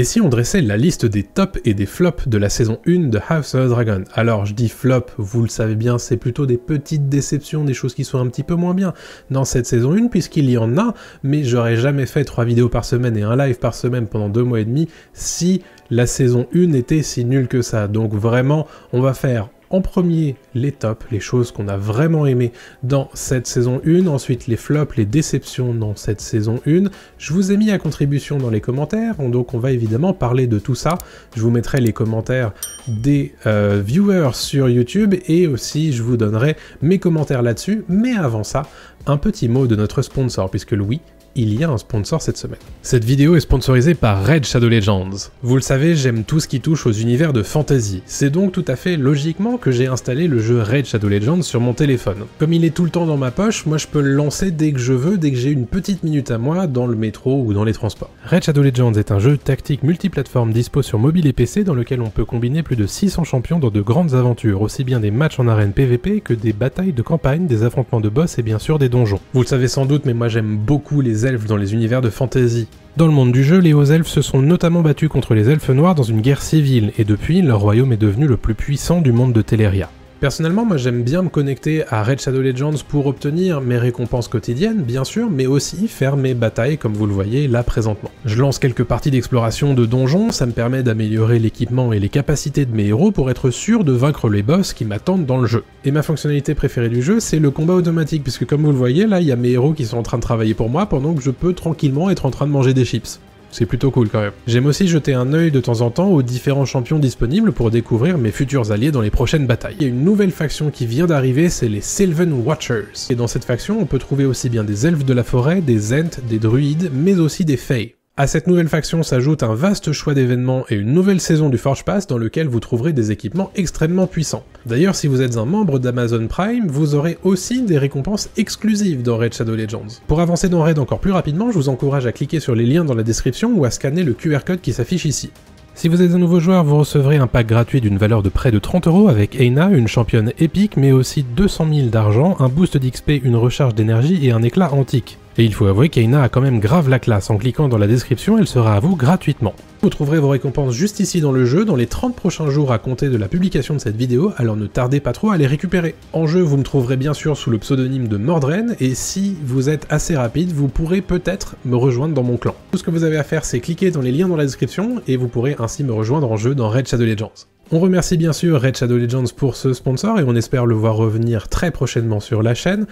Et si on dressait la liste des tops et des flops de la saison 1 de House of the Dragon Alors je dis flop, vous le savez bien, c'est plutôt des petites déceptions, des choses qui sont un petit peu moins bien dans cette saison 1 puisqu'il y en a, mais j'aurais jamais fait 3 vidéos par semaine et un live par semaine pendant 2 mois et demi si la saison 1 était si nulle que ça. Donc vraiment, on va faire en premier les tops, les choses qu'on a vraiment aimées dans cette saison 1, ensuite les flops, les déceptions dans cette saison 1. Je vous ai mis à contribution dans les commentaires, donc on va évidemment parler de tout ça. Je vous mettrai les commentaires des euh, viewers sur YouTube et aussi je vous donnerai mes commentaires là-dessus. Mais avant ça, un petit mot de notre sponsor, puisque Louis il y a un sponsor cette semaine. Cette vidéo est sponsorisée par Red Shadow Legends. Vous le savez, j'aime tout ce qui touche aux univers de fantasy. C'est donc tout à fait logiquement que j'ai installé le jeu Red Shadow Legends sur mon téléphone. Comme il est tout le temps dans ma poche, moi je peux le lancer dès que je veux, dès que j'ai une petite minute à moi dans le métro ou dans les transports. Red Shadow Legends est un jeu tactique multiplateforme dispo sur mobile et PC dans lequel on peut combiner plus de 600 champions dans de grandes aventures, aussi bien des matchs en arène PVP que des batailles de campagne, des affrontements de boss et bien sûr des donjons. Vous le savez sans doute, mais moi j'aime beaucoup les elfes dans les univers de fantasy. Dans le monde du jeu, les hauts elfes se sont notamment battus contre les elfes noirs dans une guerre civile, et depuis, leur royaume est devenu le plus puissant du monde de Teleria. Personnellement, moi j'aime bien me connecter à Red Shadow Legends pour obtenir mes récompenses quotidiennes, bien sûr, mais aussi faire mes batailles comme vous le voyez là présentement. Je lance quelques parties d'exploration de donjons, ça me permet d'améliorer l'équipement et les capacités de mes héros pour être sûr de vaincre les boss qui m'attendent dans le jeu. Et ma fonctionnalité préférée du jeu, c'est le combat automatique, puisque comme vous le voyez là, il y a mes héros qui sont en train de travailler pour moi pendant que je peux tranquillement être en train de manger des chips. C'est plutôt cool quand même. J'aime aussi jeter un œil de temps en temps aux différents champions disponibles pour découvrir mes futurs alliés dans les prochaines batailles. Il y a une nouvelle faction qui vient d'arriver, c'est les Sylvan Watchers. Et dans cette faction, on peut trouver aussi bien des elfes de la forêt, des Ents, des druides, mais aussi des Fées. À cette nouvelle faction s'ajoute un vaste choix d'événements et une nouvelle saison du Forge Pass dans lequel vous trouverez des équipements extrêmement puissants. D'ailleurs, si vous êtes un membre d'Amazon Prime, vous aurez aussi des récompenses exclusives dans Raid Shadow Legends. Pour avancer dans Raid encore plus rapidement, je vous encourage à cliquer sur les liens dans la description ou à scanner le QR code qui s'affiche ici. Si vous êtes un nouveau joueur, vous recevrez un pack gratuit d'une valeur de près de 30€ avec Eina, une championne épique, mais aussi 200 000 d'argent, un boost d'XP, une recharge d'énergie et un éclat antique. Et il faut avouer qu'Aina a quand même grave la classe, en cliquant dans la description, elle sera à vous gratuitement. Vous trouverez vos récompenses juste ici dans le jeu, dans les 30 prochains jours à compter de la publication de cette vidéo, alors ne tardez pas trop à les récupérer. En jeu, vous me trouverez bien sûr sous le pseudonyme de Mordren, et si vous êtes assez rapide, vous pourrez peut-être me rejoindre dans mon clan. Tout ce que vous avez à faire, c'est cliquer dans les liens dans la description, et vous pourrez ainsi me rejoindre en jeu dans Red Shadow Legends. On remercie bien sûr Red Shadow Legends pour ce sponsor et on espère le voir revenir très prochainement sur la chaîne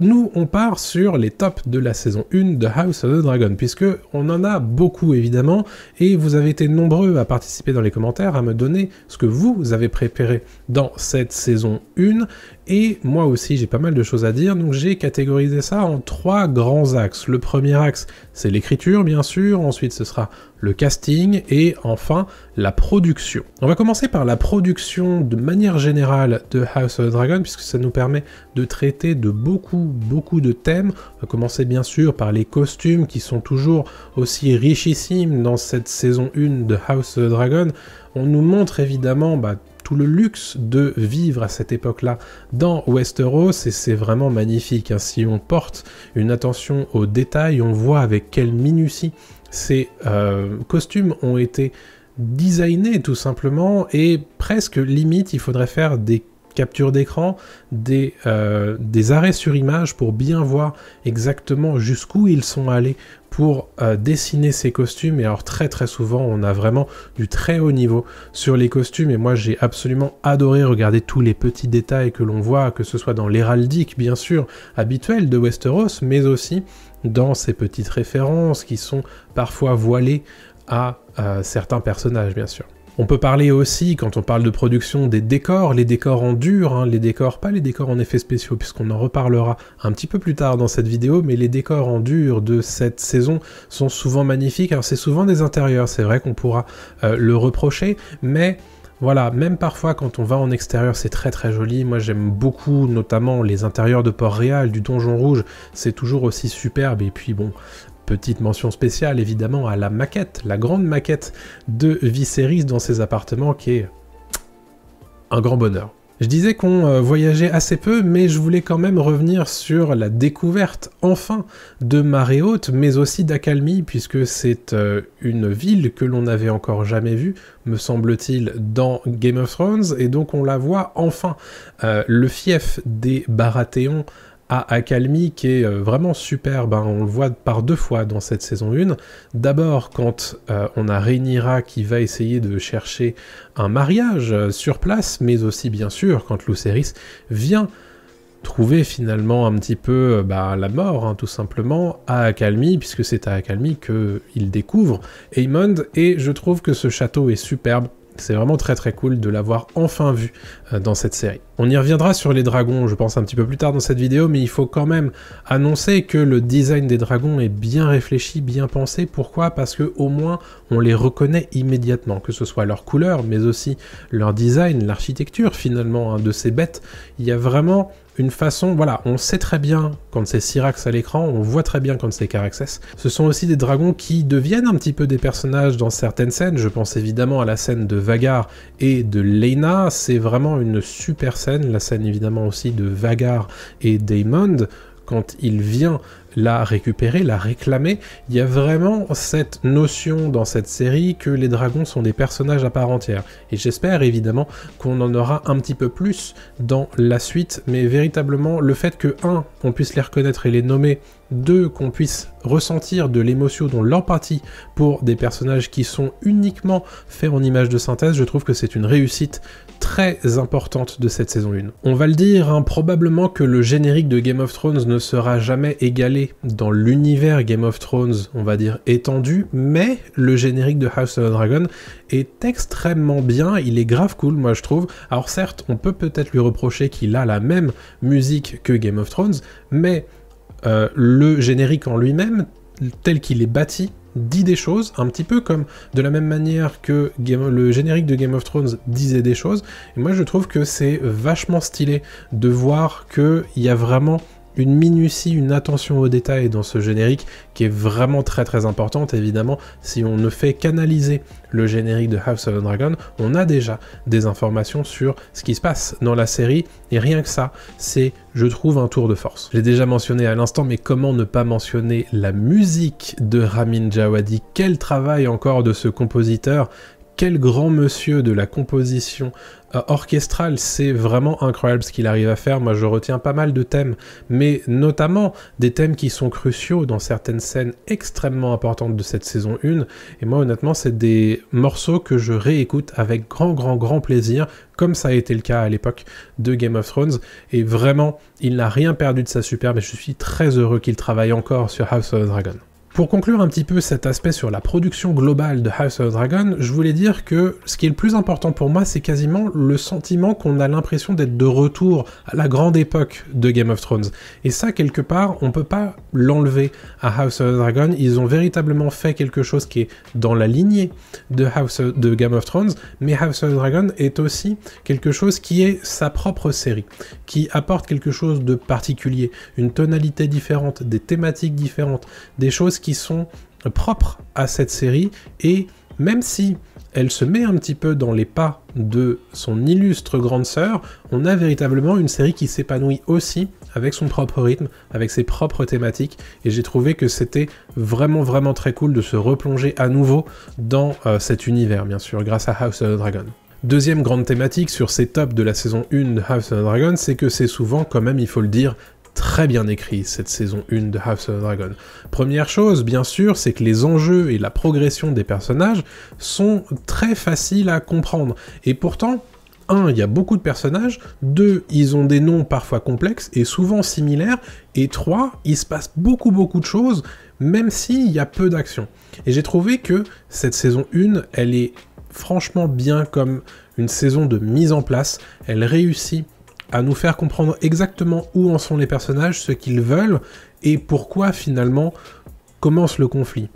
nous, on part sur les tops de la saison 1 de House of the Dragon, puisque on en a beaucoup évidemment, et vous avez été nombreux à participer dans les commentaires, à me donner ce que vous avez préparé dans cette saison 1, et moi aussi, j'ai pas mal de choses à dire, donc j'ai catégorisé ça en trois grands axes. Le premier axe, c'est l'écriture, bien sûr, ensuite ce sera le casting, et enfin la production. On va commencer par la production de manière générale de House of the Dragon, puisque ça nous permet de traiter de beaucoup, beaucoup de thèmes. On va commencer bien sûr par les costumes, qui sont toujours aussi richissimes dans cette saison 1 de House of the Dragon. On nous montre évidemment bah, tout le luxe de vivre à cette époque-là dans Westeros, et c'est vraiment magnifique. Hein. Si on porte une attention aux détails, on voit avec quelle minutie ces euh, costumes ont été designés tout simplement, et presque limite, il faudrait faire des capture d'écran, euh, des, arrêts sur image pour bien voir exactement jusqu'où ils sont allés pour euh, dessiner ces costumes. Et alors très très souvent, on a vraiment du très haut niveau sur les costumes. Et moi, j'ai absolument adoré regarder tous les petits détails que l'on voit, que ce soit dans l'héraldique, bien sûr, habituel de Westeros, mais aussi dans ces petites références qui sont parfois voilées à euh, certains personnages, bien sûr. On peut parler aussi, quand on parle de production, des décors, les décors en dur, hein, les décors, pas les décors en effets spéciaux, puisqu'on en reparlera un petit peu plus tard dans cette vidéo, mais les décors en dur de cette saison sont souvent magnifiques. Alors c'est souvent des intérieurs, c'est vrai qu'on pourra euh, le reprocher, mais... Voilà, même parfois quand on va en extérieur, c'est très très joli. Moi j'aime beaucoup notamment les intérieurs de Port-Réal, du Donjon Rouge, c'est toujours aussi superbe. Et puis bon, Petite mention spéciale évidemment à la maquette, la grande maquette de Viserys dans ses appartements qui est un grand bonheur. Je disais qu'on euh, voyageait assez peu, mais je voulais quand même revenir sur la découverte, enfin, de marée haute, mais aussi d'Accalmie, puisque c'est euh, une ville que l'on n'avait encore jamais vue, me semble-t-il, dans Game of Thrones, et donc on la voit enfin. Euh, le fief des Baratheons à Accalmie qui est euh, vraiment superbe. Hein. On le voit par deux fois dans cette saison 1. D'abord, quand euh, on a Rhaenyra qui va essayer de chercher un mariage euh, sur place, mais aussi, bien sûr, quand Luceris vient trouver finalement un petit peu bah, la mort, hein, tout simplement, à Accalmie, puisque c'est à Accalmie qu'il découvre Aemond, et je trouve que ce château est superbe, c'est vraiment très très cool de l'avoir enfin vu euh, dans cette série. On y reviendra sur les dragons, je pense, un petit peu plus tard dans cette vidéo, mais il faut quand même annoncer que le design des dragons est bien réfléchi, bien pensé. Pourquoi Parce que au moins on les reconnaît immédiatement, que ce soit leur couleur, mais aussi leur design, l'architecture finalement hein, de ces bêtes. Il y a vraiment une façon, voilà, on sait très bien quand c'est Syrax à l'écran, on voit très bien quand c'est Caraxes. Ce sont aussi des dragons qui deviennent un petit peu des personnages dans certaines scènes, je pense évidemment à la scène de Vagar et de Leina, c'est vraiment une super scène, la scène évidemment aussi de Vagar et Daemond, quand il vient la récupérer, la réclamer. Il y a vraiment cette notion dans cette série que les dragons sont des personnages à part entière. Et j'espère évidemment qu'on en aura un petit peu plus dans la suite, mais véritablement le fait que un, on puisse les reconnaître et les nommer deux, qu'on puisse ressentir de l'émotion, dont l'empathie pour des personnages qui sont uniquement faits en images de synthèse, je trouve que c'est une réussite très importante de cette saison 1. On va le dire, hein, probablement que le générique de Game of Thrones ne sera jamais égalé dans l'univers Game of Thrones, on va dire étendu, mais le générique de House of the Dragon est extrêmement bien, il est grave cool, moi je trouve. Alors certes, on peut peut-être lui reprocher qu'il a la même musique que Game of Thrones, mais euh, le générique en lui-même, tel qu'il est bâti, dit des choses, un petit peu comme de la même manière que le générique de Game of Thrones disait des choses. Et moi, je trouve que c'est vachement stylé de voir qu'il y a vraiment une minutie, une attention aux détails dans ce générique qui est vraiment très très importante. Évidemment, si on ne fait qu'analyser le générique de House of the Dragon, on a déjà des informations sur ce qui se passe dans la série et rien que ça, c'est je trouve un tour de force. J'ai déjà mentionné à l'instant, mais comment ne pas mentionner la musique de Ramin Djawadi Quel travail encore de ce compositeur quel grand monsieur de la composition euh, orchestrale, c'est vraiment incroyable ce qu'il arrive à faire. Moi, je retiens pas mal de thèmes, mais notamment des thèmes qui sont cruciaux dans certaines scènes extrêmement importantes de cette saison 1. Et moi, honnêtement, c'est des morceaux que je réécoute avec grand, grand, grand plaisir, comme ça a été le cas à l'époque de Game of Thrones. Et vraiment, il n'a rien perdu de sa superbe, et je suis très heureux qu'il travaille encore sur House of the Dragon. Pour conclure un petit peu cet aspect sur la production globale de House of Dragon, je voulais dire que ce qui est le plus important pour moi, c'est quasiment le sentiment qu'on a l'impression d'être de retour à la grande époque de Game of Thrones. Et ça, quelque part, on peut pas l'enlever à House of Dragon. Ils ont véritablement fait quelque chose qui est dans la lignée de, House de Game of Thrones, mais House of Dragon est aussi quelque chose qui est sa propre série, qui apporte quelque chose de particulier, une tonalité différente, des thématiques différentes, des choses qui sont propres à cette série et même si elle se met un petit peu dans les pas de son illustre grande sœur, on a véritablement une série qui s'épanouit aussi avec son propre rythme, avec ses propres thématiques, et j'ai trouvé que c'était vraiment vraiment très cool de se replonger à nouveau dans euh, cet univers, bien sûr, grâce à House of the Dragon. Deuxième grande thématique sur ces tops de la saison 1 de House of the Dragon, c'est que c'est souvent, quand même, il faut le dire, très bien écrit cette saison 1 de half of Dragon. Première chose, bien sûr, c'est que les enjeux et la progression des personnages sont très faciles à comprendre. Et pourtant, 1 il y a beaucoup de personnages, 2 ils ont des noms parfois complexes et souvent similaires, et 3 il se passe beaucoup beaucoup de choses, même s'il y a peu d'action. Et j'ai trouvé que cette saison 1, elle est franchement bien comme une saison de mise en place, elle réussit à nous faire comprendre exactement où en sont les personnages, ce qu'ils veulent et pourquoi finalement commence le conflit.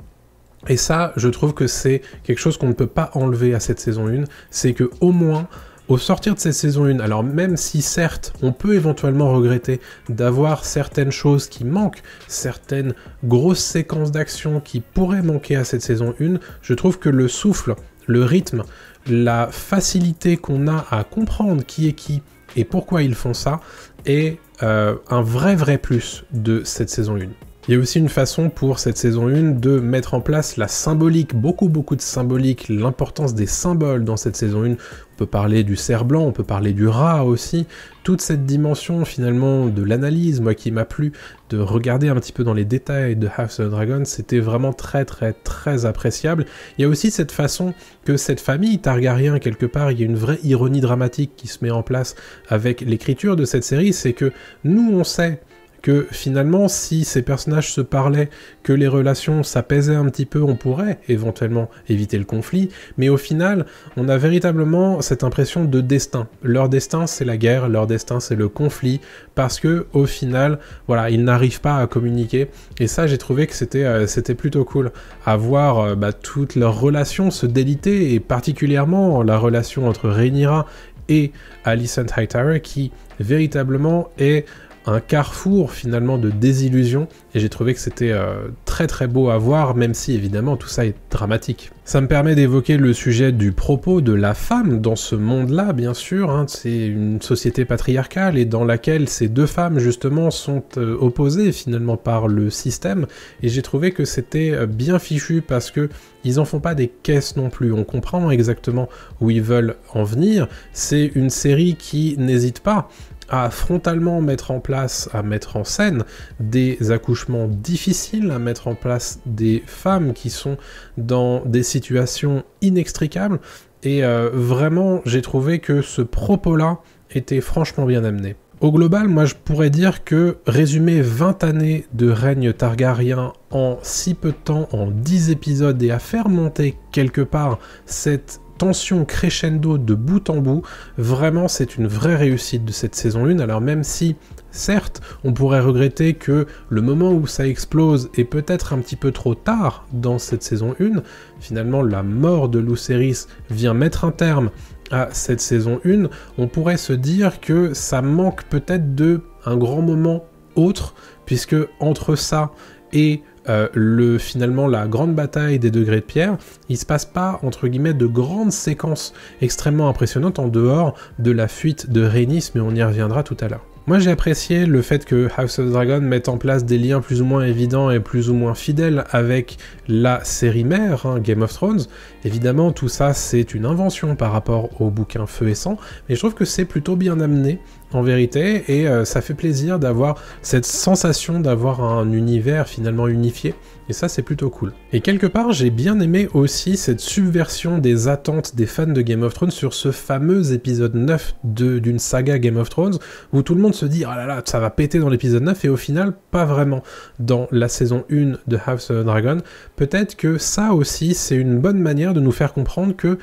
Et ça, je trouve que c'est quelque chose qu'on ne peut pas enlever à cette saison 1, c'est que au moins au sortir de cette saison 1, alors même si certes on peut éventuellement regretter d'avoir certaines choses qui manquent, certaines grosses séquences d'action qui pourraient manquer à cette saison 1, je trouve que le souffle, le rythme, la facilité qu'on a à comprendre qui est qui, et pourquoi ils font ça est euh, un vrai vrai plus de cette saison 1. Il y a aussi une façon pour cette saison 1 de mettre en place la symbolique, beaucoup beaucoup de symbolique, l'importance des symboles dans cette saison 1. On peut parler du cerf blanc, on peut parler du rat aussi. Toute cette dimension finalement de l'analyse, moi qui m'a plu, de regarder un petit peu dans les détails de half of the Dragon, c'était vraiment très très très appréciable. Il y a aussi cette façon que cette famille Targaryen, quelque part, il y a une vraie ironie dramatique qui se met en place avec l'écriture de cette série, c'est que nous on sait que finalement, si ces personnages se parlaient, que les relations s'apaisaient un petit peu, on pourrait éventuellement éviter le conflit, mais au final, on a véritablement cette impression de destin. Leur destin, c'est la guerre, leur destin, c'est le conflit, parce que au final, voilà, ils n'arrivent pas à communiquer, et ça, j'ai trouvé que c'était euh, plutôt cool, à voir euh, bah, toutes leurs relations se déliter, et particulièrement la relation entre Rhaenyra et Alicent Hightower, qui véritablement est un carrefour finalement de désillusion et j'ai trouvé que c'était euh, très très beau à voir même si évidemment tout ça est dramatique. Ça me permet d'évoquer le sujet du propos de la femme dans ce monde-là bien sûr, hein. c'est une société patriarcale et dans laquelle ces deux femmes justement sont euh, opposées finalement par le système et j'ai trouvé que c'était euh, bien fichu parce que ils en font pas des caisses non plus, on comprend exactement où ils veulent en venir, c'est une série qui n'hésite pas à frontalement mettre en place, à mettre en scène des accouchements difficiles, à mettre en place des femmes qui sont dans des situations inextricables. Et euh, vraiment, j'ai trouvé que ce propos-là était franchement bien amené. Au global, moi je pourrais dire que résumer 20 années de règne Targaryen en si peu de temps, en 10 épisodes, et à faire monter quelque part cette tension crescendo de bout en bout. Vraiment, c'est une vraie réussite de cette saison 1. Alors même si, certes, on pourrait regretter que le moment où ça explose est peut-être un petit peu trop tard dans cette saison 1, finalement la mort de Luceris vient mettre un terme à cette saison 1, on pourrait se dire que ça manque peut-être de un grand moment autre, puisque entre ça et euh, le, finalement la grande bataille des degrés de pierre, il se passe pas entre guillemets de grandes séquences extrêmement impressionnantes en dehors de la fuite de Rhaenys, mais on y reviendra tout à l'heure. Moi j'ai apprécié le fait que House of Dragon mette en place des liens plus ou moins évidents et plus ou moins fidèles avec la série mère, hein, Game of Thrones. Évidemment tout ça c'est une invention par rapport au bouquin Feu et Sang, mais je trouve que c'est plutôt bien amené en vérité, et euh, ça fait plaisir d'avoir cette sensation d'avoir un univers finalement unifié, et ça c'est plutôt cool. Et quelque part, j'ai bien aimé aussi cette subversion des attentes des fans de Game of Thrones sur ce fameux épisode 9 d'une saga Game of Thrones, où tout le monde se dit « Ah là là, ça va péter dans l'épisode 9 », et au final, pas vraiment dans la saison 1 de House of the Dragon. Peut-être que ça aussi, c'est une bonne manière de nous faire comprendre que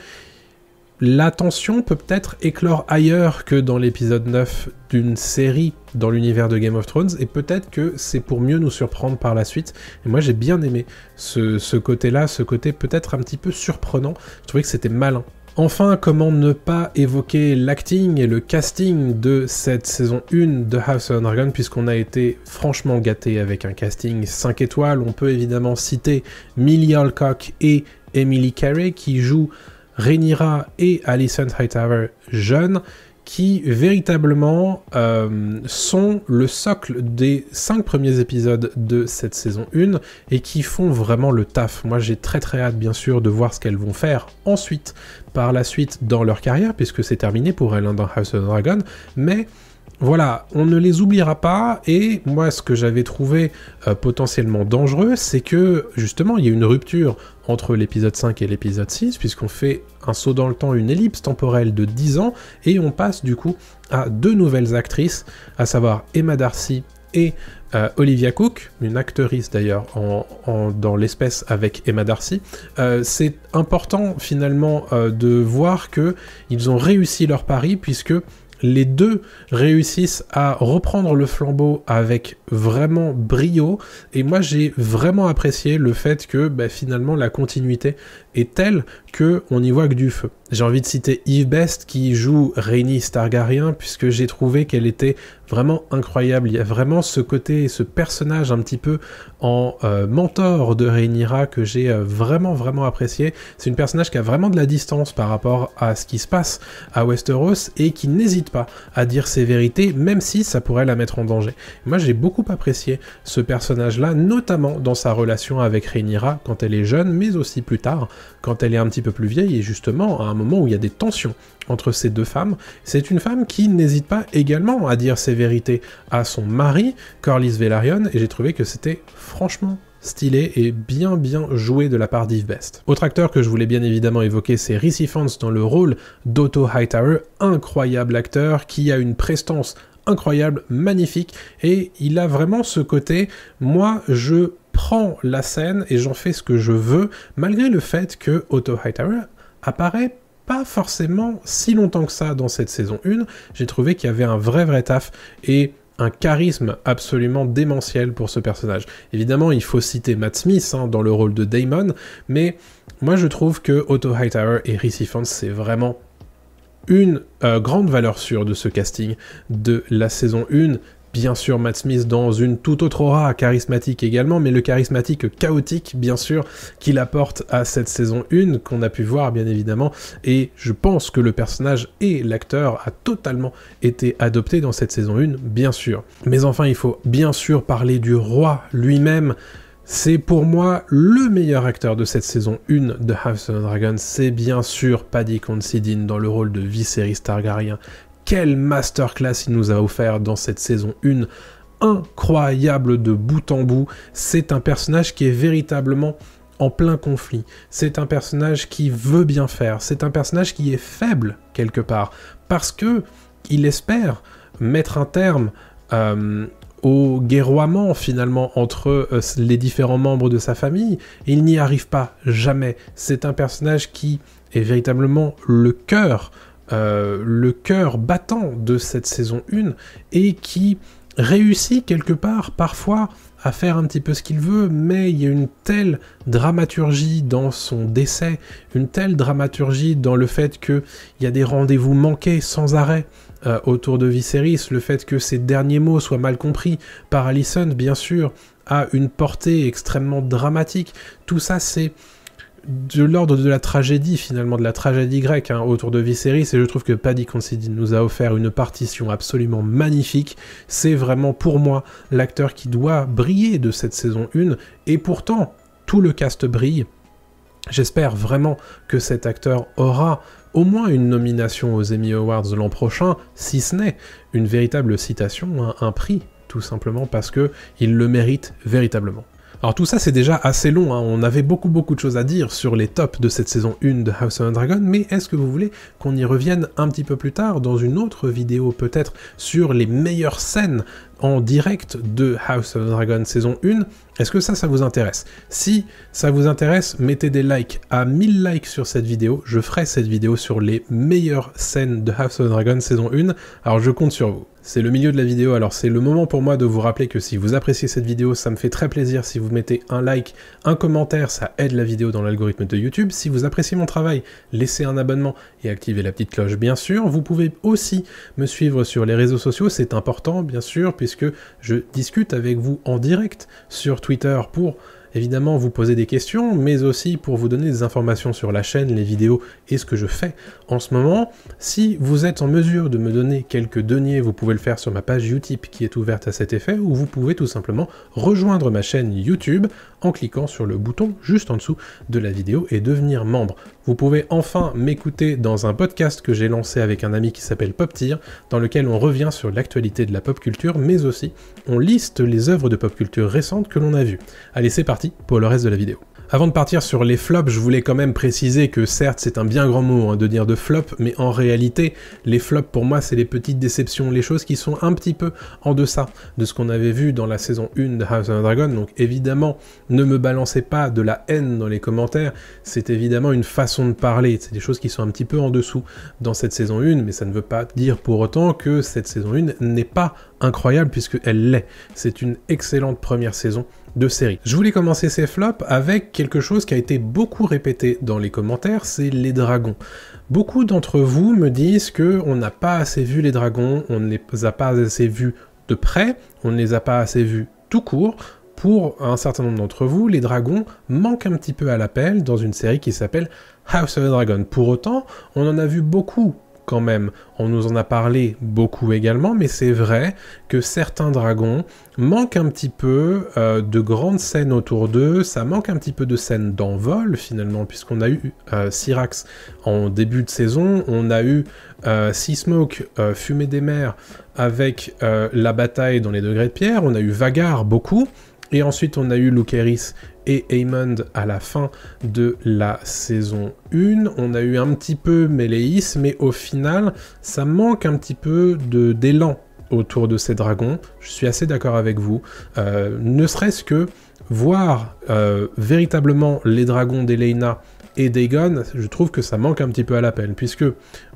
la tension peut peut-être éclore ailleurs que dans l'épisode 9 d'une série dans l'univers de Game of Thrones, et peut-être que c'est pour mieux nous surprendre par la suite. Et moi j'ai bien aimé ce, côté-là, ce côté, peut-être un petit peu surprenant, je trouvais que c'était malin. Enfin, comment ne pas évoquer l'acting et le casting de cette saison 1 de House of Dragon, puisqu'on a été franchement gâté avec un casting 5 étoiles. On peut évidemment citer Millie Alcock et Emily Carey qui jouent Rhaenyra et Alicent Hightower jeunes, qui véritablement euh, sont le socle des cinq premiers épisodes de cette saison 1 et qui font vraiment le taf. Moi j'ai très très hâte bien sûr de voir ce qu'elles vont faire ensuite, par la suite dans leur carrière, puisque c'est terminé pour elle hein, dans House of Dragon, mais voilà, on ne les oubliera pas, et moi ce que j'avais trouvé euh, potentiellement dangereux, c'est que justement il y a une rupture entre l'épisode 5 et l'épisode 6, puisqu'on fait un saut dans le temps, une ellipse temporelle de 10 ans, et on passe du coup à deux nouvelles actrices, à savoir Emma Darcy et euh, Olivia Cook, une actrice d'ailleurs dans l'espèce avec Emma Darcy, euh, c'est important finalement euh, de voir que ils ont réussi leur pari puisque les deux réussissent à reprendre le flambeau avec vraiment brio et moi j'ai vraiment apprécié le fait que bah, finalement la continuité est telle que on n'y voit que du feu. J'ai envie de citer Yves Best qui joue Rhaenys Targaryen puisque j'ai trouvé qu'elle était vraiment incroyable. Il y a vraiment ce côté, ce personnage un petit peu en euh, mentor de Rhaenyra que j'ai euh, vraiment vraiment apprécié. C'est une personnage qui a vraiment de la distance par rapport à ce qui se passe à Westeros et qui n'hésite pas à dire ses vérités même si ça pourrait la mettre en danger. Moi j'ai beaucoup apprécié ce personnage là, notamment dans sa relation avec Rhaenyra quand elle est jeune mais aussi plus tard quand elle est un petit peu plus vieille, et justement à un moment où il y a des tensions entre ces deux femmes. C'est une femme qui n'hésite pas également à dire ses vérités à son mari, Corlys Velaryon, et j'ai trouvé que c'était franchement stylé et bien bien joué de la part d'Yves Best. Autre acteur que je voulais bien évidemment évoquer, c'est Rissy dans le rôle d'Otto Hightower, incroyable acteur qui a une prestance incroyable, magnifique, et il a vraiment ce côté, moi je prends la scène et j'en fais ce que je veux, malgré le fait que Otto Hightower apparaît pas forcément si longtemps que ça dans cette saison 1. J'ai trouvé qu'il y avait un vrai vrai taf et un charisme absolument démentiel pour ce personnage. Évidemment, il faut citer Matt Smith hein, dans le rôle de Damon, mais moi je trouve que Otto Hightower et Rissy Fans, c'est vraiment une euh, grande valeur sûre de ce casting de la saison 1 bien sûr Matt Smith dans une toute autre aura charismatique également, mais le charismatique chaotique, bien sûr, qu'il apporte à cette saison 1 qu'on a pu voir, bien évidemment. Et je pense que le personnage et l'acteur a totalement été adopté dans cette saison 1, bien sûr. Mais enfin, il faut bien sûr parler du roi lui-même. C'est pour moi le meilleur acteur de cette saison 1 de House of Dragon, c'est bien sûr Paddy Considine dans le rôle de Viserys Targaryen, quelle masterclass il nous a offert dans cette saison 1 incroyable de bout en bout. C'est un personnage qui est véritablement en plein conflit. C'est un personnage qui veut bien faire. C'est un personnage qui est faible quelque part parce que il espère mettre un terme euh, au guerroiement finalement entre euh, les différents membres de sa famille. Il n'y arrive pas jamais. C'est un personnage qui est véritablement le cœur euh, le cœur battant de cette saison 1 et qui réussit quelque part parfois à faire un petit peu ce qu'il veut, mais il y a une telle dramaturgie dans son décès, une telle dramaturgie dans le fait qu'il y a des rendez-vous manqués sans arrêt euh, autour de Viserys, le fait que ses derniers mots soient mal compris par Alison, bien sûr, a une portée extrêmement dramatique. Tout ça, c'est de l'ordre de la tragédie, finalement, de la tragédie grecque hein, autour de Viserys, et je trouve que Paddy Considine nous a offert une partition absolument magnifique. C'est vraiment pour moi l'acteur qui doit briller de cette saison 1, et pourtant, tout le cast brille. J'espère vraiment que cet acteur aura au moins une nomination aux Emmy Awards l'an prochain, si ce n'est une véritable citation, un, hein, un prix, tout simplement parce que il le mérite véritablement. Alors tout ça c'est déjà assez long, hein. on avait beaucoup beaucoup de choses à dire sur les tops de cette saison 1 de House of the Dragon, mais est-ce que vous voulez qu'on y revienne un petit peu plus tard dans une autre vidéo peut-être sur les meilleures scènes en direct de House of the Dragon saison 1 Est-ce que ça ça vous intéresse Si ça vous intéresse, mettez des likes à 1000 likes sur cette vidéo, je ferai cette vidéo sur les meilleures scènes de House of the Dragon saison 1, alors je compte sur vous c'est le milieu de la vidéo, alors c'est le moment pour moi de vous rappeler que si vous appréciez cette vidéo, ça me fait très plaisir si vous mettez un like, un commentaire, ça aide la vidéo dans l'algorithme de YouTube. Si vous appréciez mon travail, laissez un abonnement et activez la petite cloche bien sûr. Vous pouvez aussi me suivre sur les réseaux sociaux, c'est important bien sûr, puisque je discute avec vous en direct sur Twitter pour Évidemment, vous poser des questions, mais aussi pour vous donner des informations sur la chaîne, les vidéos et ce que je fais en ce moment. Si vous êtes en mesure de me donner quelques deniers, vous pouvez le faire sur ma page Utip qui est ouverte à cet effet, ou vous pouvez tout simplement rejoindre ma chaîne YouTube en cliquant sur le bouton juste en dessous de la vidéo et devenir membre vous pouvez enfin m'écouter dans un podcast que j'ai lancé avec un ami qui s'appelle Poptir, dans lequel on revient sur l'actualité de la pop culture, mais aussi on liste les œuvres de pop culture récentes que l'on a vues. Allez, c'est parti pour le reste de la vidéo. Avant de partir sur les flops, je voulais quand même préciser que certes c'est un bien grand mot hein, de dire de flop, mais en réalité les flops pour moi c'est les petites déceptions, les choses qui sont un petit peu en deçà de ce qu'on avait vu dans la saison 1 de House of the Dragon, donc évidemment ne me balancez pas de la haine dans les commentaires, c'est évidemment une façon de parler, c'est des choses qui sont un petit peu en dessous dans cette saison 1, mais ça ne veut pas dire pour autant que cette saison 1 n'est pas incroyable puisque elle l'est. C'est une excellente première saison je voulais commencer ces flops avec quelque chose qui a été beaucoup répété dans les commentaires, c'est les dragons. Beaucoup d'entre vous me disent que on n'a pas assez vu les dragons, on ne les a pas assez vus de près, on ne les a pas assez vus tout court, pour un certain nombre d'entre vous, les dragons manquent un petit peu à l'appel dans une série qui s'appelle House of the Dragon. Pour autant, on en a vu beaucoup quand même. On nous en a parlé beaucoup également, mais c'est vrai que certains dragons manquent un petit peu euh, de grandes scènes autour d'eux, ça manque un petit peu de scènes d'envol finalement, puisqu'on a eu euh, Syrax en début de saison, on a eu euh, Six Smoke, Fumée des Mers, avec la bataille dans les degrés de pierre, on a eu Vagar beaucoup, et ensuite, on a eu Luke et Aymond à la fin de la saison 1. On a eu un petit peu Meleis, mais au final, ça manque un petit peu d'élan autour de ces dragons. Je suis assez d'accord avec vous. Euh, ne serait-ce que voir euh, véritablement les dragons d'Eleina et Dagon, je trouve que ça manque un petit peu à peine, puisque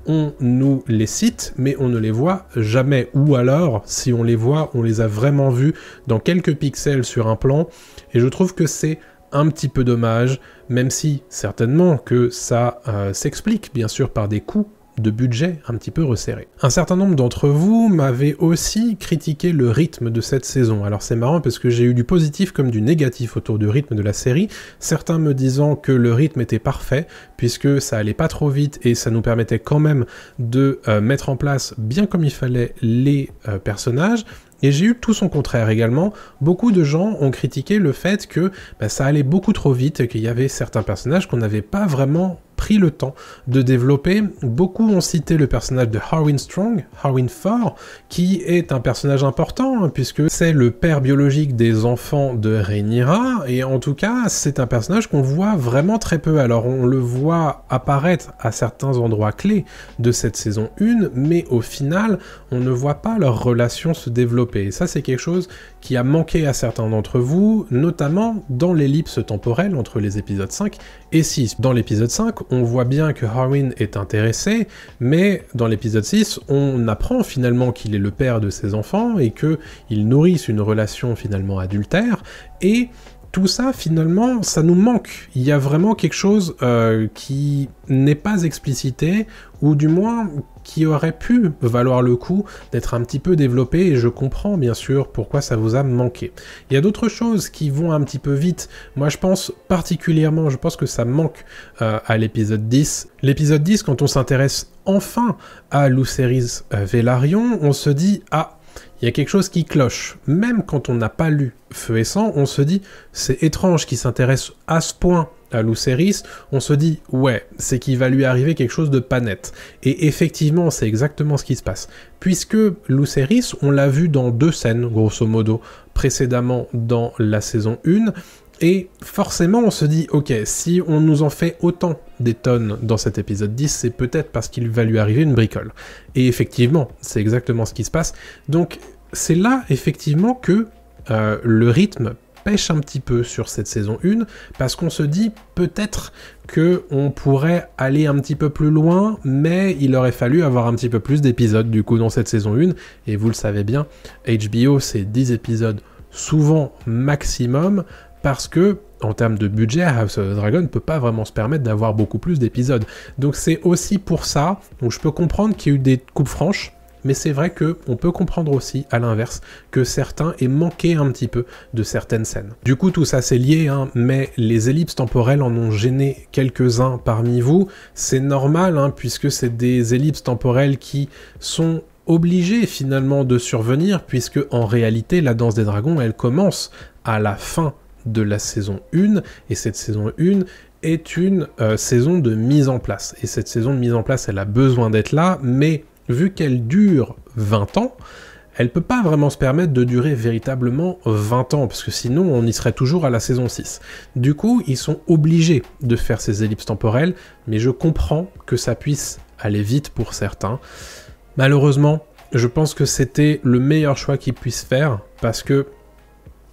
on nous les cite, mais on ne les voit jamais. Ou alors, si on les voit, on les a vraiment vus dans quelques pixels sur un plan, et je trouve que c'est un petit peu dommage, même si certainement que ça euh, s'explique bien sûr par des coups de budget un petit peu resserré. Un certain nombre d'entre vous m'avaient aussi critiqué le rythme de cette saison. Alors c'est marrant parce que j'ai eu du positif comme du négatif autour du rythme de la série, certains me disant que le rythme était parfait puisque ça allait pas trop vite et ça nous permettait quand même de euh, mettre en place bien comme il fallait les euh, personnages et j'ai eu tout son contraire également. Beaucoup de gens ont critiqué le fait que bah, ça allait beaucoup trop vite, qu'il y avait certains personnages qu'on n'avait pas vraiment pris le temps de développer. Beaucoup ont cité le personnage de Harwin Strong, Harwin Ford, qui est un personnage important, hein, puisque c'est le père biologique des enfants de Rhaenyra, et en tout cas, c'est un personnage qu'on voit vraiment très peu. Alors, on le voit apparaître à certains endroits clés de cette saison 1, mais au final, on ne voit pas leur relation se développer. Et ça, c'est quelque chose qui a manqué à certains d'entre vous, notamment dans l'ellipse temporelle entre les épisodes 5 et 6. Dans l'épisode 5, on voit bien que Harwin est intéressé, mais dans l'épisode 6, on apprend finalement qu'il est le père de ses enfants et qu'ils nourrissent une relation finalement adultère, et tout ça, finalement, ça nous manque. Il y a vraiment quelque chose euh, qui n'est pas explicité, ou du moins qui aurait pu valoir le coup d'être un petit peu développé, et je comprends bien sûr pourquoi ça vous a manqué. Il y a d'autres choses qui vont un petit peu vite. Moi, je pense particulièrement, je pense que ça manque euh, à l'épisode 10. L'épisode 10, quand on s'intéresse enfin à series euh, Velarion, on se dit, ah, il y a quelque chose qui cloche. Même quand on n'a pas lu Feu et Sang, on se dit c'est étrange qu'il s'intéresse à ce point à Lucéris. » on se dit ouais, c'est qu'il va lui arriver quelque chose de pas net. Et effectivement, c'est exactement ce qui se passe. Puisque Lucéris, on l'a vu dans deux scènes, grosso modo, précédemment dans la saison 1, et forcément, on se dit, ok, si on nous en fait autant des tonnes dans cet épisode 10, c'est peut-être parce qu'il va lui arriver une bricole. Et effectivement, c'est exactement ce qui se passe. Donc, c'est là, effectivement, que euh, le rythme pêche un petit peu sur cette saison 1 parce qu'on se dit peut-être qu'on pourrait aller un petit peu plus loin mais il aurait fallu avoir un petit peu plus d'épisodes du coup dans cette saison 1 et vous le savez bien HBO c'est 10 épisodes souvent maximum parce que en termes de budget, House of the Dragon ne peut pas vraiment se permettre d'avoir beaucoup plus d'épisodes. Donc c'est aussi pour ça, donc je peux comprendre qu'il y a eu des coupes franches, mais c'est vrai qu'on peut comprendre aussi, à l'inverse, que certains aient manqué un petit peu de certaines scènes. Du coup, tout ça c'est lié, hein, mais les ellipses temporelles en ont gêné quelques-uns parmi vous. C'est normal, hein, puisque c'est des ellipses temporelles qui sont obligées finalement de survenir, puisque en réalité, la danse des dragons, elle commence à la fin de la saison 1, et cette saison 1 est une euh, saison de mise en place. Et cette saison de mise en place, elle a besoin d'être là, mais vu qu'elle dure 20 ans, elle peut pas vraiment se permettre de durer véritablement 20 ans, parce que sinon on y serait toujours à la saison 6. Du coup, ils sont obligés de faire ces ellipses temporelles, mais je comprends que ça puisse aller vite pour certains. Malheureusement, je pense que c'était le meilleur choix qu'ils puissent faire, parce que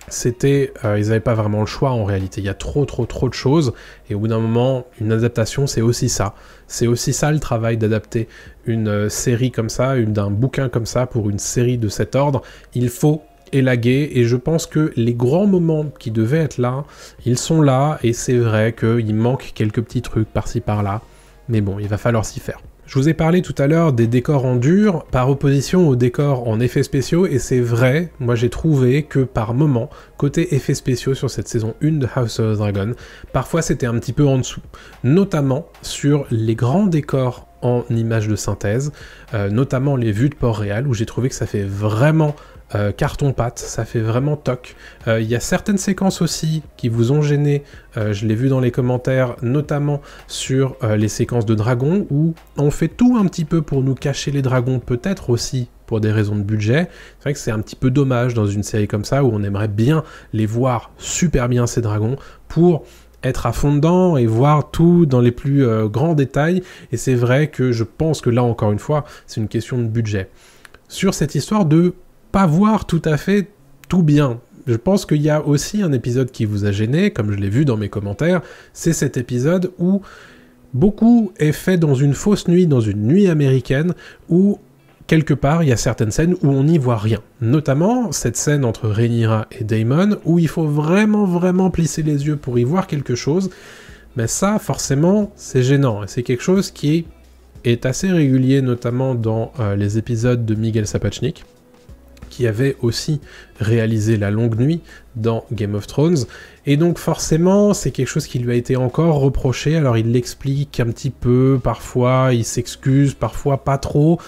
c'était euh, ils n'avaient pas vraiment le choix en réalité. Il y a trop trop trop de choses et au bout d'un moment, une adaptation c'est aussi ça. C'est aussi ça le travail d'adapter une euh, série comme ça, une d'un bouquin comme ça pour une série de cet ordre. Il faut élaguer et je pense que les grands moments qui devaient être là, ils sont là et c'est vrai qu'il manque quelques petits trucs par-ci par-là. Mais bon, il va falloir s'y faire. Je vous ai parlé tout à l'heure des décors en dur par opposition aux décors en effets spéciaux et c'est vrai, moi j'ai trouvé que par moment, côté effets spéciaux sur cette saison 1 de House of the Dragon, parfois c'était un petit peu en dessous, notamment sur les grands décors en images de synthèse, euh, notamment les vues de Port-Réal où j'ai trouvé que ça fait vraiment euh, carton-pâte, ça fait vraiment toc. Euh, il y a certaines séquences aussi qui vous ont gêné, euh, je l'ai vu dans les commentaires, notamment sur les séquences de dragons, où on fait tout un petit peu pour nous cacher les dragons, peut-être aussi pour des raisons de budget. C'est vrai que c'est un petit peu dommage dans une série comme ça, où on aimerait bien les voir super bien ces dragons, pour être à fond dedans et voir tout dans les plus grands détails. Et c'est vrai que je pense que là encore une fois, c'est une question de budget. Sur cette histoire de pas voir tout à fait tout bien. Je pense qu'il y a aussi un épisode qui vous a gêné, comme je l'ai vu dans mes commentaires, c'est cet épisode où beaucoup est fait dans une fausse nuit, dans une nuit américaine, où quelque part, il y a certaines scènes où on n'y voit rien. Notamment cette scène entre Renira et Damon où il faut vraiment, vraiment plisser les yeux pour y voir quelque chose. Mais ça, forcément, c'est gênant. Et c'est quelque chose qui est assez régulier, notamment dans euh, les épisodes de Miguel Sapachnik qui avait aussi réalisé La Longue Nuit dans Game of Thrones. Et donc forcément, c'est quelque chose qui lui a été encore reproché. Alors il l'explique un petit peu, parfois il s'excuse, parfois pas trop.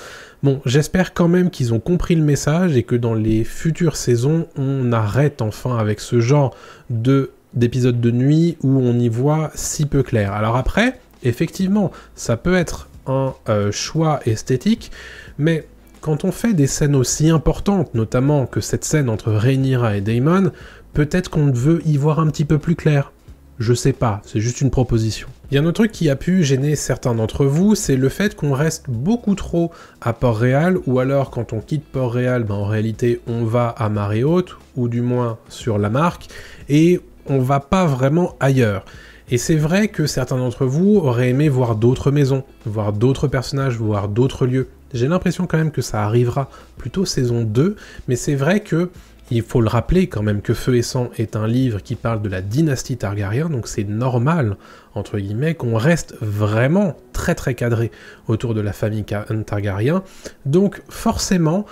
Bon, j'espère quand même qu'ils ont compris le message et que dans les futures saisons, on arrête enfin avec ce genre de d'épisodes de nuit où on y voit si peu clair. Alors après, effectivement, ça peut être un euh, choix esthétique, mais quand on fait des scènes aussi importantes, notamment que cette scène entre Rhaenyra et Daemon, peut-être qu'on veut y voir un petit peu plus clair. Je sais pas, c'est juste une proposition. Il y a un autre truc qui a pu gêner certains d'entre vous, c'est le fait qu'on reste beaucoup trop à Port-Réal, ou alors quand on quitte Port-Réal, ben en réalité on va à marée haute, ou du moins sur la marque, et on va pas vraiment ailleurs. Et c'est vrai que certains d'entre vous auraient aimé voir d'autres maisons, voir d'autres personnages, voir d'autres lieux. J'ai l'impression quand même que ça arrivera plutôt saison 2, mais c'est vrai que il faut le rappeler quand même que Feu et Sang est un livre qui parle de la dynastie Targaryen, donc c'est normal, entre guillemets, qu'on reste vraiment très très cadré autour de la famille euh, Targaryen. Donc forcément,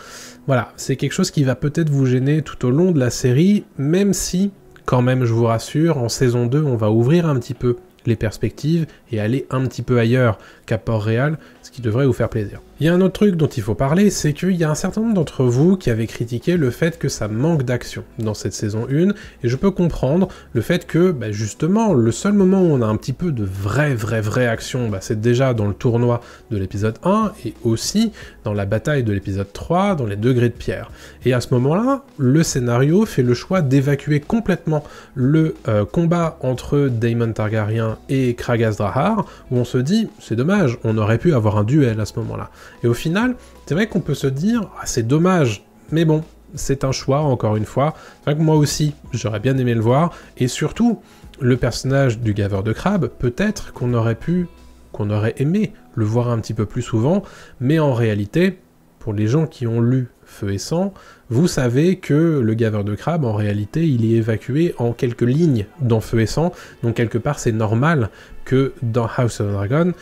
voilà, c'est quelque chose qui va peut-être vous gêner tout au long de la série, même si, quand même, je vous rassure, en saison 2, on va ouvrir un petit peu les perspectives et aller un petit peu ailleurs qu'à Port-Réal, ce qui devrait vous faire plaisir. Il y a un autre truc dont il faut parler, c'est qu'il y a un certain nombre d'entre vous qui avaient critiqué le fait que ça manque d'action dans cette saison 1, et je peux comprendre le fait que, bah, justement, le seul moment où on a un petit peu de vraie, vraie, vraie action, bah, c'est déjà dans le tournoi de l'épisode 1, et aussi dans la bataille de l'épisode 3, dans les degrés de pierre. Et à ce moment-là, le scénario fait le choix d'évacuer complètement le euh, combat entre Daemon Targaryen et Kragas Drahar, où on se dit, c'est dommage, on aurait pu avoir un duel à ce moment-là. Et au final, c'est vrai qu'on peut se dire, ah, c'est dommage, mais bon, c'est un choix, encore une fois. C'est vrai que moi aussi, j'aurais bien aimé le voir. Et surtout, le personnage du gaveur de crabe, peut-être qu'on aurait pu, qu'on aurait aimé le voir un petit peu plus souvent, mais en réalité, pour les gens qui ont lu Feu et Sang, vous savez que le gaveur de crabe, en réalité, il est évacué en quelques lignes dans Feu et Sang, donc quelque part, c'est normal que dans House of Dragon,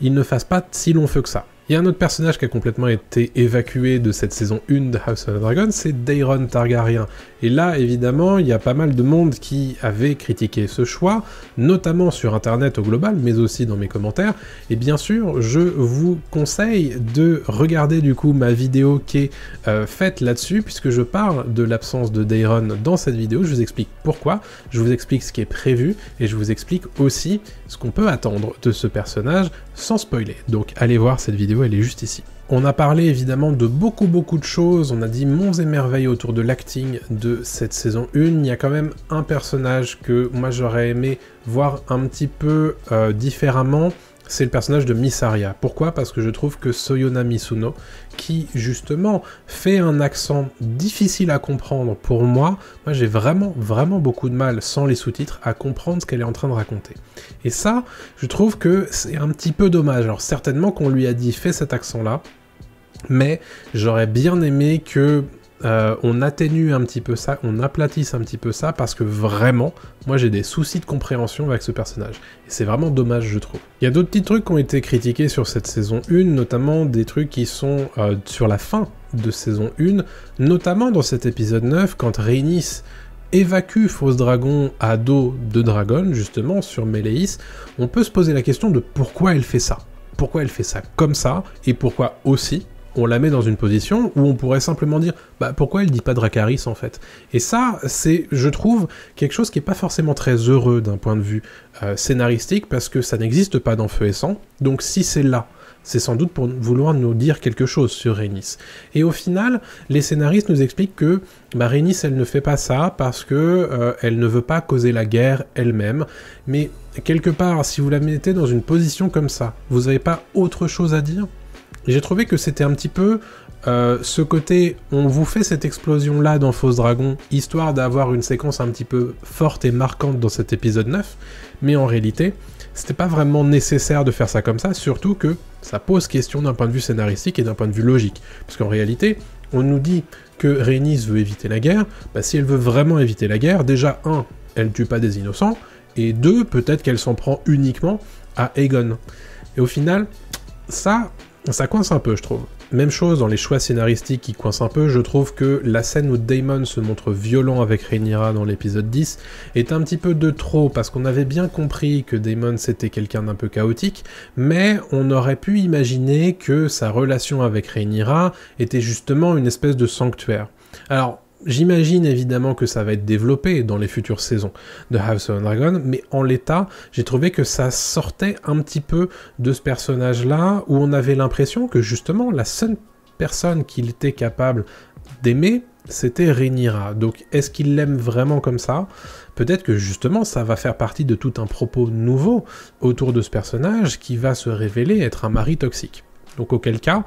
il ne fasse pas si long feu que ça. Il y a un autre personnage qui a complètement été évacué de cette saison 1 de House of the Dragon, c'est Daeron Targaryen. Et là, évidemment, il y a pas mal de monde qui avait critiqué ce choix, notamment sur Internet au global, mais aussi dans mes commentaires. Et bien sûr, je vous conseille de regarder du coup ma vidéo qui est euh, faite là-dessus, puisque je parle de l'absence de Daeron dans cette vidéo. Je vous explique pourquoi, je vous explique ce qui est prévu, et je vous explique aussi ce qu'on peut attendre de ce personnage sans spoiler. Donc allez voir cette vidéo, elle est juste ici. On a parlé évidemment de beaucoup beaucoup de choses, on a dit monts et merveilles autour de l'acting de cette saison 1. Il y a quand même un personnage que moi j'aurais aimé voir un petit peu euh, différemment c'est le personnage de Missaria. Pourquoi Parce que je trouve que Soyona Misuno, qui justement fait un accent difficile à comprendre pour moi, moi j'ai vraiment vraiment beaucoup de mal sans les sous-titres à comprendre ce qu'elle est en train de raconter. Et ça, je trouve que c'est un petit peu dommage. Alors certainement qu'on lui a dit fais cet accent là, mais j'aurais bien aimé que euh, on atténue un petit peu ça, on aplatisse un petit peu ça, parce que vraiment, moi j'ai des soucis de compréhension avec ce personnage. Et c'est vraiment dommage, je trouve. Il y a d'autres petits trucs qui ont été critiqués sur cette saison 1, notamment des trucs qui sont euh, sur la fin de saison 1, notamment dans cet épisode 9, quand Rhaenys évacue Fausse Dragon à dos de Dragon, justement, sur Meleis, on peut se poser la question de pourquoi elle fait ça. Pourquoi elle fait ça comme ça, et pourquoi aussi on la met dans une position où on pourrait simplement dire bah, pourquoi elle dit pas Dracaris en fait Et ça, c'est, je trouve, quelque chose qui n'est pas forcément très heureux d'un point de vue euh, scénaristique parce que ça n'existe pas dans Feu et Sang. Donc si c'est là, c'est sans doute pour vouloir nous dire quelque chose sur Rhaenys. Et au final, les scénaristes nous expliquent que bah, Rhaenys, elle ne fait pas ça parce que euh, elle ne veut pas causer la guerre elle-même. Mais quelque part, si vous la mettez dans une position comme ça, vous n'avez pas autre chose à dire j'ai trouvé que c'était un petit peu euh, ce côté, on vous fait cette explosion là dans Fausse Dragon, histoire d'avoir une séquence un petit peu forte et marquante dans cet épisode 9, mais en réalité, c'était pas vraiment nécessaire de faire ça comme ça, surtout que ça pose question d'un point de vue scénaristique et d'un point de vue logique. Parce qu'en réalité, on nous dit que Rhaenys veut éviter la guerre, bah, si elle veut vraiment éviter la guerre, déjà, un, elle tue pas des innocents, et deux, peut-être qu'elle s'en prend uniquement à Aegon. Et au final, ça, ça coince un peu, je trouve. Même chose dans les choix scénaristiques qui coincent un peu, je trouve que la scène où Damon se montre violent avec Rhaenyra dans l'épisode 10 est un petit peu de trop, parce qu'on avait bien compris que Damon c'était quelqu'un d'un peu chaotique, mais on aurait pu imaginer que sa relation avec Rhaenyra était justement une espèce de sanctuaire. Alors, J'imagine évidemment que ça va être développé dans les futures saisons de House of Dragon, mais en l'état, j'ai trouvé que ça sortait un petit peu de ce personnage-là, où on avait l'impression que justement la seule personne qu'il était capable d'aimer, c'était Rhaenyra. Donc est-ce qu'il l'aime vraiment comme ça Peut-être que justement ça va faire partie de tout un propos nouveau autour de ce personnage qui va se révéler être un mari toxique. Donc auquel cas,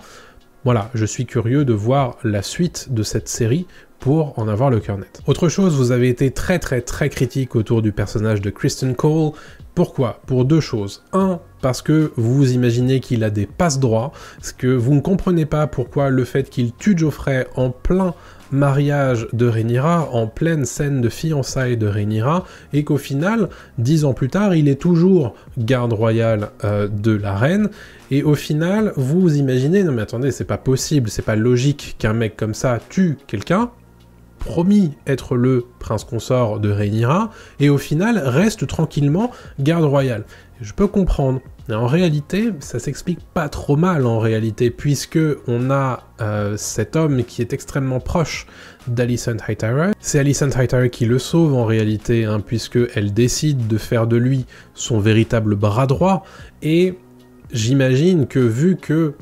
voilà, je suis curieux de voir la suite de cette série pour en avoir le cœur net. Autre chose, vous avez été très très très critique autour du personnage de Kristen Cole. Pourquoi Pour deux choses. Un, parce que vous imaginez qu'il a des passes droits, ce que vous ne comprenez pas pourquoi le fait qu'il tue Geoffrey en plein mariage de Rhaenyra, en pleine scène de fiançailles de Rhaenyra, et qu'au final, dix ans plus tard, il est toujours garde royal euh, de la reine, et au final, vous imaginez, non mais attendez, c'est pas possible, c'est pas logique qu'un mec comme ça tue quelqu'un, promis être le prince consort de Rhaenyra, et au final reste tranquillement garde royale. Je peux comprendre. en réalité, ça s'explique pas trop mal en réalité, puisque on a euh, cet homme qui est extrêmement proche d'Alicent Hightower. C'est Alicent Hightower qui le sauve en réalité, puisqu'elle hein, puisque elle décide de faire de lui son véritable bras droit, et j'imagine que vu que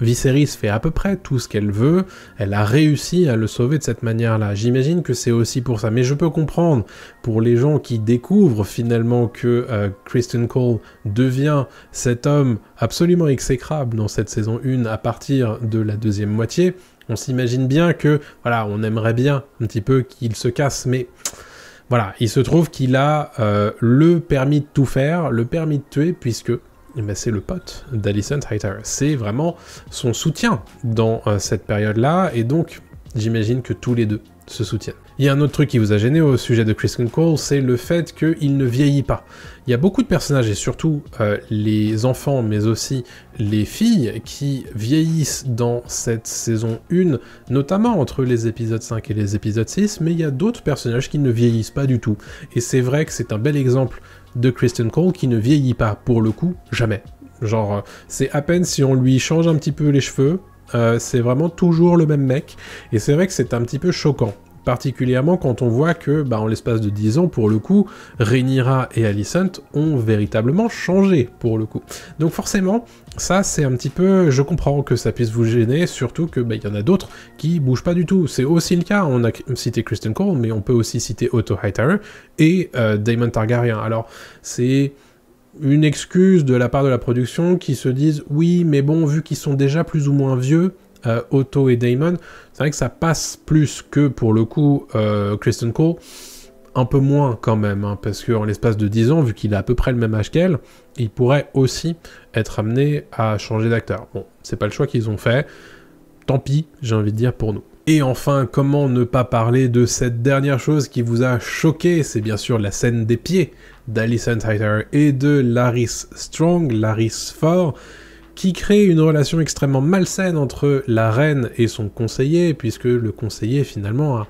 Viserys fait à peu près tout ce qu'elle veut, elle a réussi à le sauver de cette manière-là. J'imagine que c'est aussi pour ça, mais je peux comprendre pour les gens qui découvrent finalement que euh, Kristen Cole devient cet homme absolument exécrable dans cette saison 1 à partir de la deuxième moitié. On s'imagine bien que, voilà, on aimerait bien un petit peu qu'il se casse, mais voilà, il se trouve qu'il a euh, le permis de tout faire, le permis de tuer, puisque eh ben, c'est le pote d'Alison Hightower. C'est vraiment son soutien dans euh, cette période-là, et donc j'imagine que tous les deux se soutiennent. Il y a un autre truc qui vous a gêné au sujet de Kristen Cole, c'est le fait qu'il ne vieillit pas. Il y a beaucoup de personnages, et surtout euh, les enfants, mais aussi les filles, qui vieillissent dans cette saison 1, notamment entre les épisodes 5 et les épisodes 6, mais il y a d'autres personnages qui ne vieillissent pas du tout. Et c'est vrai que c'est un bel exemple de Christian Cole qui ne vieillit pas, pour le coup, jamais. Genre, euh, c'est à peine si on lui change un petit peu les cheveux, euh, c'est vraiment toujours le même mec, et c'est vrai que c'est un petit peu choquant particulièrement quand on voit que, bah, en l'espace de 10 ans, pour le coup, Rhaenyra et Alicent ont véritablement changé, pour le coup. Donc forcément, ça, c'est un petit peu... Je comprends que ça puisse vous gêner, surtout que bah, il y en a d'autres qui bougent pas du tout. C'est aussi le cas, on a cité Kristen Cole, mais on peut aussi citer Otto Hightower et Daemon euh, Damon Targaryen. Alors, c'est une excuse de la part de la production qui se disent oui mais bon vu qu'ils sont déjà plus ou moins vieux euh, Otto et Damon c'est vrai que ça passe plus que pour le coup euh, Kristen Cole, un peu moins quand même, hein, parce qu'en l'espace de 10 ans, vu qu'il a à peu près le même âge qu'elle, il pourrait aussi être amené à changer d'acteur. Bon, c'est pas le choix qu'ils ont fait, tant pis, j'ai envie de dire pour nous. Et enfin, comment ne pas parler de cette dernière chose qui vous a choqué C'est bien sûr la scène des pieds d'Alison Tyler et de Laris Strong, Laris Ford, qui crée une relation extrêmement malsaine entre la reine et son conseiller, puisque le conseiller finalement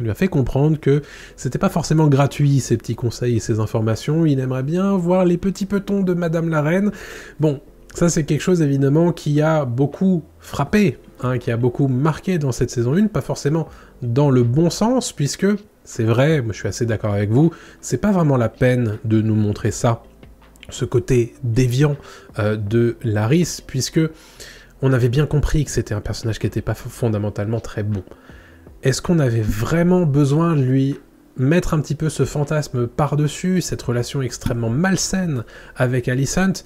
lui a fait comprendre que c'était pas forcément gratuit ces petits conseils et ces informations, il aimerait bien voir les petits petons de Madame la Reine. Bon, ça c'est quelque chose évidemment qui a beaucoup frappé, hein, qui a beaucoup marqué dans cette saison 1, pas forcément dans le bon sens, puisque c'est vrai, je suis assez d'accord avec vous, c'est pas vraiment la peine de nous montrer ça ce côté déviant euh, de Laris, puisque on avait bien compris que c'était un personnage qui n'était pas fondamentalement très bon. Est-ce qu'on avait vraiment besoin de lui mettre un petit peu ce fantasme par-dessus, cette relation extrêmement malsaine avec Alicent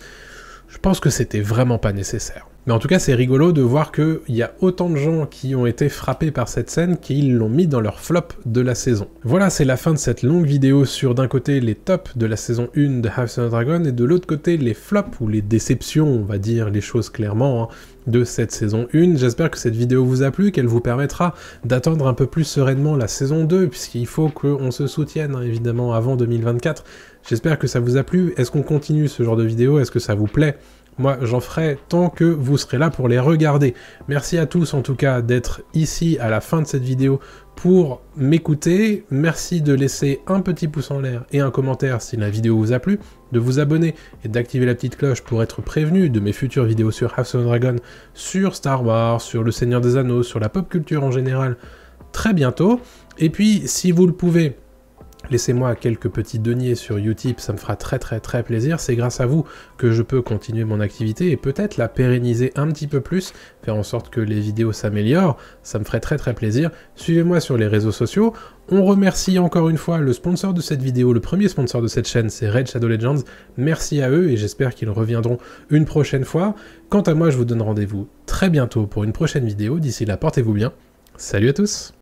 Je pense que c'était vraiment pas nécessaire. Mais en tout cas, c'est rigolo de voir qu'il y a autant de gens qui ont été frappés par cette scène qu'ils l'ont mis dans leur flop de la saison. Voilà, c'est la fin de cette longue vidéo sur d'un côté les tops de la saison 1 de House of Dragon et de l'autre côté les flops ou les déceptions, on va dire les choses clairement, hein, de cette saison 1. J'espère que cette vidéo vous a plu, qu'elle vous permettra d'attendre un peu plus sereinement la saison 2, puisqu'il faut qu'on se soutienne hein, évidemment avant 2024. J'espère que ça vous a plu. Est-ce qu'on continue ce genre de vidéo Est-ce que ça vous plaît moi, j'en ferai tant que vous serez là pour les regarder. Merci à tous, en tout cas, d'être ici à la fin de cette vidéo pour m'écouter. Merci de laisser un petit pouce en l'air et un commentaire si la vidéo vous a plu, de vous abonner et d'activer la petite cloche pour être prévenu de mes futures vidéos sur half Dragon, sur Star Wars, sur Le Seigneur des Anneaux, sur la pop culture en général très bientôt. Et puis, si vous le pouvez, Laissez-moi quelques petits deniers sur Utip, ça me fera très très très plaisir. C'est grâce à vous que je peux continuer mon activité et peut-être la pérenniser un petit peu plus, faire en sorte que les vidéos s'améliorent. Ça me ferait très très plaisir. Suivez-moi sur les réseaux sociaux. On remercie encore une fois le sponsor de cette vidéo, le premier sponsor de cette chaîne, c'est Red Shadow Legends. Merci à eux et j'espère qu'ils reviendront une prochaine fois. Quant à moi, je vous donne rendez-vous très bientôt pour une prochaine vidéo. D'ici là, portez-vous bien. Salut à tous